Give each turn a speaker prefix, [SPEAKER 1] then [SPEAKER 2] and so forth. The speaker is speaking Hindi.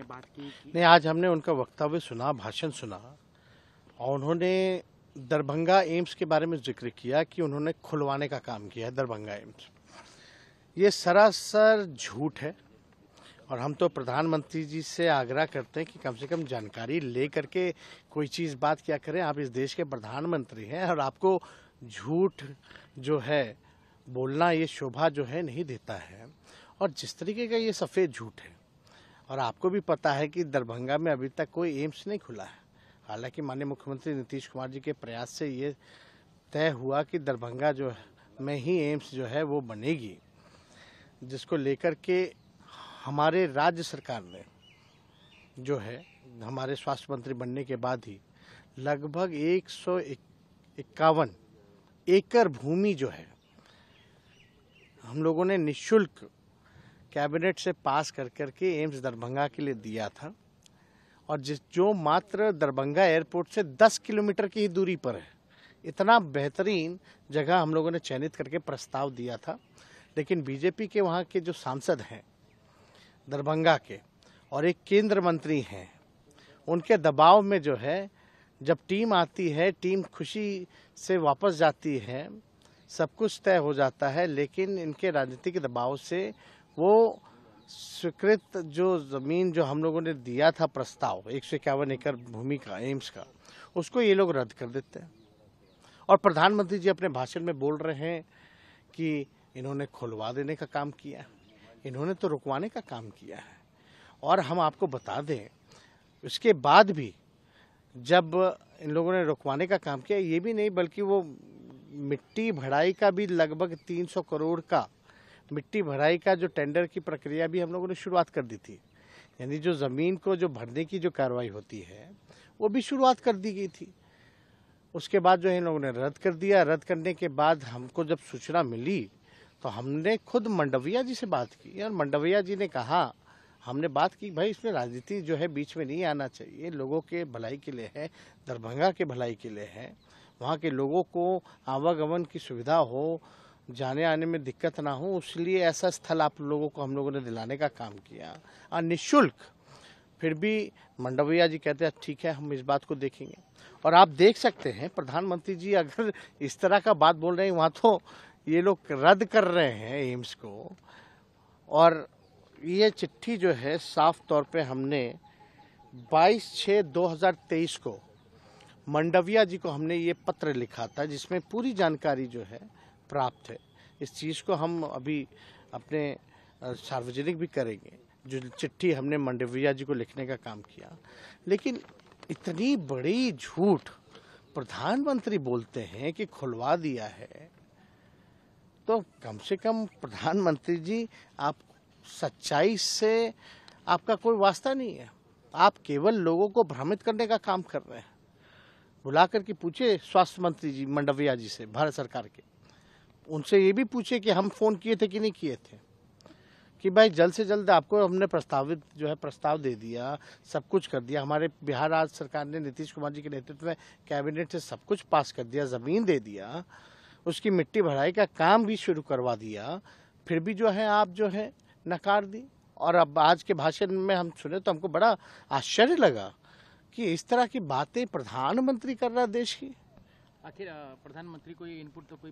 [SPEAKER 1] बात की नहीं आज हमने उनका वक्तव्य सुना भाषण सुना और उन्होंने दरभंगा एम्स के बारे में जिक्र किया कि उन्होंने खुलवाने का काम किया है दरभंगा एम्स ये सरासर झूठ है और हम तो प्रधानमंत्री जी से आग्रह करते हैं कि कम से कम जानकारी ले करके कोई चीज़ बात क्या करें आप इस देश के प्रधानमंत्री हैं और आपको झूठ जो है बोलना ये शोभा जो है नहीं देता है और जिस तरीके का ये सफ़ेद झूठ है और आपको भी पता है कि दरभंगा में अभी तक कोई एम्स नहीं खुला है हालांकि माननीय मुख्यमंत्री नीतीश कुमार जी के प्रयास से ये तय हुआ कि दरभंगा जो में ही एम्स जो है वो बनेगी जिसको लेकर के हमारे राज्य सरकार ने जो है हमारे स्वास्थ्य मंत्री बनने के बाद ही लगभग एक सौ इक्यावन एकड़ भूमि जो है हम लोगों ने निशुल्क कैबिनेट से पास कर करके एम्स दरभंगा के लिए दिया था और जिस जो मात्र दरभंगा एयरपोर्ट से 10 किलोमीटर की ही दूरी पर है इतना बेहतरीन जगह हम लोगों ने चयनित करके प्रस्ताव दिया था लेकिन बीजेपी के वहाँ के जो सांसद हैं दरभंगा के और एक केंद्र मंत्री हैं उनके दबाव में जो है जब टीम आती है टीम खुशी से वापस जाती है सब कुछ तय हो जाता है लेकिन इनके राजनीतिक दबाव से वो स्वीकृत जो ज़मीन जो हम लोगों ने दिया था प्रस्ताव एक सौ इक्यावन एकड़ भूमि का एम्स का उसको ये लोग रद्द कर देते हैं और प्रधानमंत्री जी अपने भाषण में बोल रहे हैं कि इन्होंने खुलवा देने का काम किया है इन्होंने तो रुकवाने का काम किया है और हम आपको बता दें उसके बाद भी जब इन लोगों ने रुकवाने का काम किया ये भी नहीं बल्कि वो मिट्टी भड़ाई का भी लगभग 300 करोड़ का मिट्टी भराई का जो टेंडर की प्रक्रिया भी हम लोगों ने शुरुआत कर दी थी यानी जो ज़मीन को जो भरने की जो कार्रवाई होती है वो भी शुरुआत कर दी गई थी उसके बाद जो इन लोगों ने रद्द कर दिया रद्द करने के बाद हमको जब सूचना मिली तो हमने खुद मंडविया जी से बात की और मंडविया जी ने कहा हमने बात की भाई इसमें राजनीति जो है बीच में नहीं आना चाहिए लोगों के भलाई के लिए है दरभंगा के भलाई के लिए है वहाँ के लोगों को आवागमन की सुविधा हो जाने आने में दिक्कत ना हो इसलिए ऐसा स्थल आप लोगों को हम लोगों ने दिलाने का काम किया और निःशुल्क फिर भी मंडविया जी कहते हैं ठीक है हम इस बात को देखेंगे और आप देख सकते हैं प्रधानमंत्री जी अगर इस तरह का बात बोल रहे हैं वहाँ तो ये लोग रद्द कर रहे हैं एम्स को और ये चिट्ठी जो है साफ तौर पे हमने 22 छः 2023 को मंडविया जी को हमने ये पत्र लिखा था जिसमें पूरी जानकारी जो है प्राप्त है इस चीज़ को हम अभी अपने सार्वजनिक भी करेंगे जो चिट्ठी हमने मंडविया जी को लिखने का काम किया लेकिन इतनी बड़ी झूठ प्रधानमंत्री बोलते हैं कि खुलवा दिया है तो कम से कम प्रधानमंत्री जी आप सच्चाई से आपका कोई वास्ता नहीं है आप केवल लोगों को भ्रमित करने का काम कर रहे हैं बुला करके पूछे स्वास्थ्य मंत्री जी मंडविया जी से भारत सरकार के उनसे ये भी पूछे कि हम फ़ोन किए थे कि नहीं किए थे कि भाई जल्द से जल्द आपको हमने प्रस्तावित जो है प्रस्ताव दे दिया सब कुछ कर दिया हमारे बिहार राज्य सरकार ने नीतीश कुमार जी के नेतृत्व में कैबिनेट से सब कुछ पास कर दिया ज़मीन दे दिया उसकी मिट्टी भराई का काम भी शुरू करवा दिया फिर भी जो है आप जो है नकार दी और अब आज के भाषण में हम सुने तो हमको बड़ा आश्चर्य लगा कि इस तरह की बातें प्रधानमंत्री कर रहा देश की आखिर प्रधानमंत्री को ये इनपुट तो कोई